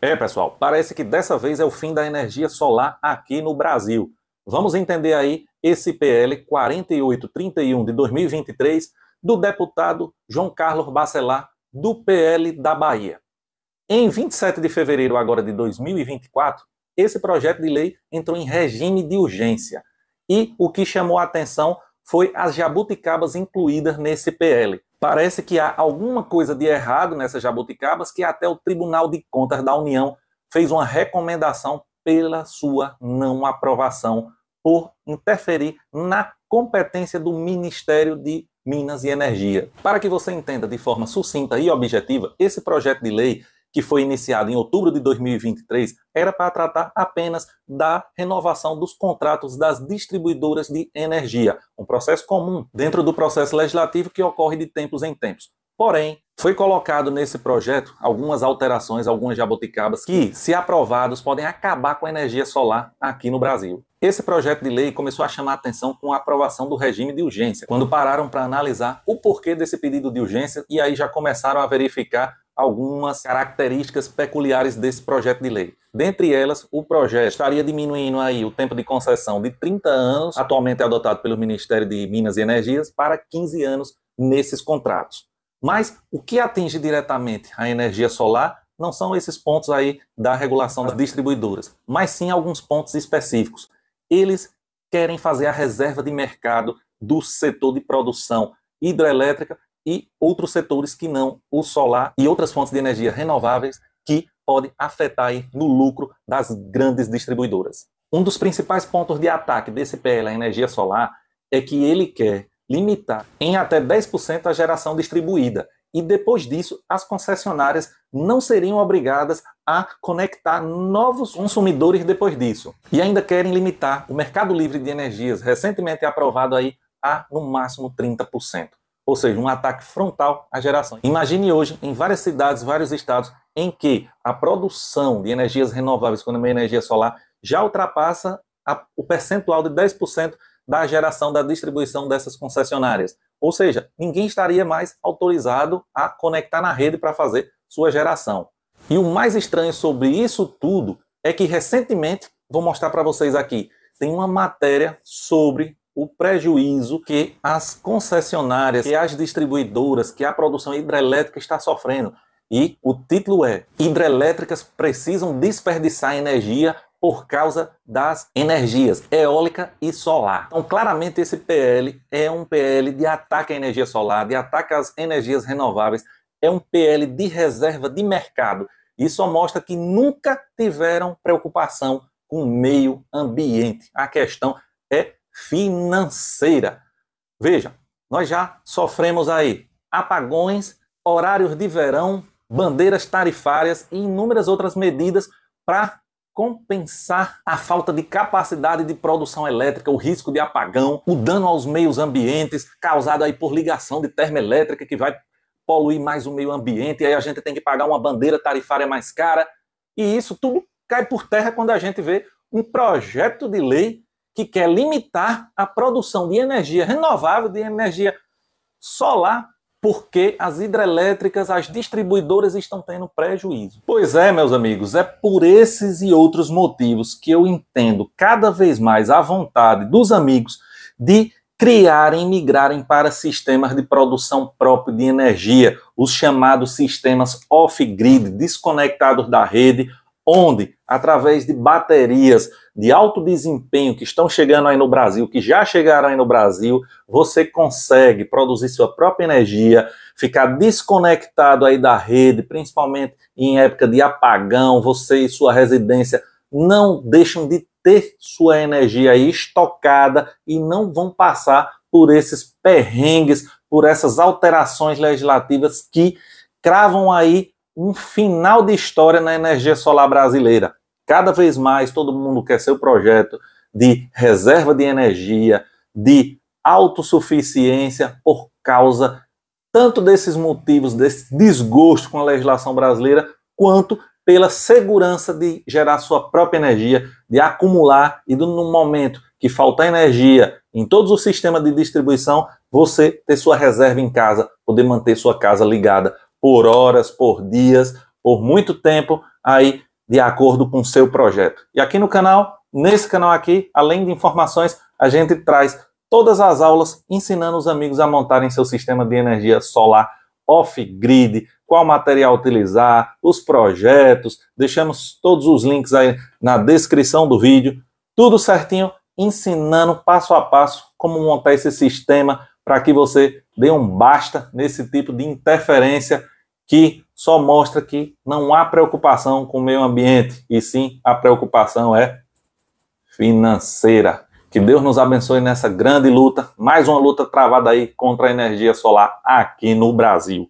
É, pessoal, parece que dessa vez é o fim da energia solar aqui no Brasil. Vamos entender aí esse PL 4831 de 2023 do deputado João Carlos Bacelar, do PL da Bahia. Em 27 de fevereiro agora de 2024, esse projeto de lei entrou em regime de urgência. E o que chamou a atenção foi as jabuticabas incluídas nesse PL. Parece que há alguma coisa de errado nessas jabuticabas que até o Tribunal de Contas da União fez uma recomendação pela sua não aprovação por interferir na competência do Ministério de Minas e Energia. Para que você entenda de forma sucinta e objetiva, esse projeto de lei que foi iniciado em outubro de 2023, era para tratar apenas da renovação dos contratos das distribuidoras de energia, um processo comum dentro do processo legislativo que ocorre de tempos em tempos. Porém, foi colocado nesse projeto algumas alterações, algumas jabuticabas que, se aprovados, podem acabar com a energia solar aqui no Brasil. Esse projeto de lei começou a chamar a atenção com a aprovação do regime de urgência, quando pararam para analisar o porquê desse pedido de urgência e aí já começaram a verificar algumas características peculiares desse projeto de lei. Dentre elas, o projeto estaria diminuindo aí o tempo de concessão de 30 anos, atualmente adotado pelo Ministério de Minas e Energias, para 15 anos nesses contratos. Mas o que atinge diretamente a energia solar não são esses pontos aí da regulação das distribuidoras, mas sim alguns pontos específicos. Eles querem fazer a reserva de mercado do setor de produção hidrelétrica e outros setores que não o solar e outras fontes de energia renováveis que podem afetar no lucro das grandes distribuidoras. Um dos principais pontos de ataque desse PL à energia solar é que ele quer limitar em até 10% a geração distribuída. E depois disso, as concessionárias não seriam obrigadas a conectar novos consumidores depois disso. E ainda querem limitar o mercado livre de energias, recentemente aprovado aí, a no máximo 30% ou seja, um ataque frontal à geração. Imagine hoje, em várias cidades, vários estados, em que a produção de energias renováveis, quando é energia solar, já ultrapassa a, o percentual de 10% da geração da distribuição dessas concessionárias. Ou seja, ninguém estaria mais autorizado a conectar na rede para fazer sua geração. E o mais estranho sobre isso tudo é que recentemente, vou mostrar para vocês aqui, tem uma matéria sobre o prejuízo que as concessionárias, que as distribuidoras, que a produção hidrelétrica está sofrendo. E o título é: Hidrelétricas precisam desperdiçar energia por causa das energias eólica e solar. Então, claramente, esse PL é um PL de ataque à energia solar, de ataque às energias renováveis, é um PL de reserva de mercado. Isso mostra que nunca tiveram preocupação com o meio ambiente. A questão é financeira. Veja, nós já sofremos aí apagões, horários de verão, bandeiras tarifárias e inúmeras outras medidas para compensar a falta de capacidade de produção elétrica, o risco de apagão, o dano aos meios ambientes causado aí por ligação de termoelétrica que vai poluir mais o meio ambiente, e aí a gente tem que pagar uma bandeira tarifária mais cara. E isso tudo cai por terra quando a gente vê um projeto de lei que quer limitar a produção de energia renovável, de energia solar, porque as hidrelétricas, as distribuidoras estão tendo prejuízo. Pois é, meus amigos, é por esses e outros motivos que eu entendo cada vez mais a vontade dos amigos de criarem e migrarem para sistemas de produção próprio de energia, os chamados sistemas off-grid, desconectados da rede, onde? Através de baterias de alto desempenho que estão chegando aí no Brasil, que já chegaram aí no Brasil, você consegue produzir sua própria energia, ficar desconectado aí da rede, principalmente em época de apagão, você e sua residência não deixam de ter sua energia aí estocada e não vão passar por esses perrengues, por essas alterações legislativas que cravam aí um final de história na energia solar brasileira. Cada vez mais todo mundo quer seu projeto de reserva de energia, de autossuficiência por causa tanto desses motivos, desse desgosto com a legislação brasileira, quanto pela segurança de gerar sua própria energia, de acumular e, no momento que faltar energia em todos os sistemas de distribuição, você ter sua reserva em casa, poder manter sua casa ligada, por horas, por dias, por muito tempo, aí de acordo com o seu projeto. E aqui no canal, nesse canal aqui, além de informações, a gente traz todas as aulas ensinando os amigos a montarem seu sistema de energia solar off-grid, qual material utilizar, os projetos, deixamos todos os links aí na descrição do vídeo, tudo certinho, ensinando passo a passo como montar esse sistema para que você dê um basta nesse tipo de interferência que só mostra que não há preocupação com o meio ambiente, e sim a preocupação é financeira. Que Deus nos abençoe nessa grande luta, mais uma luta travada aí contra a energia solar aqui no Brasil.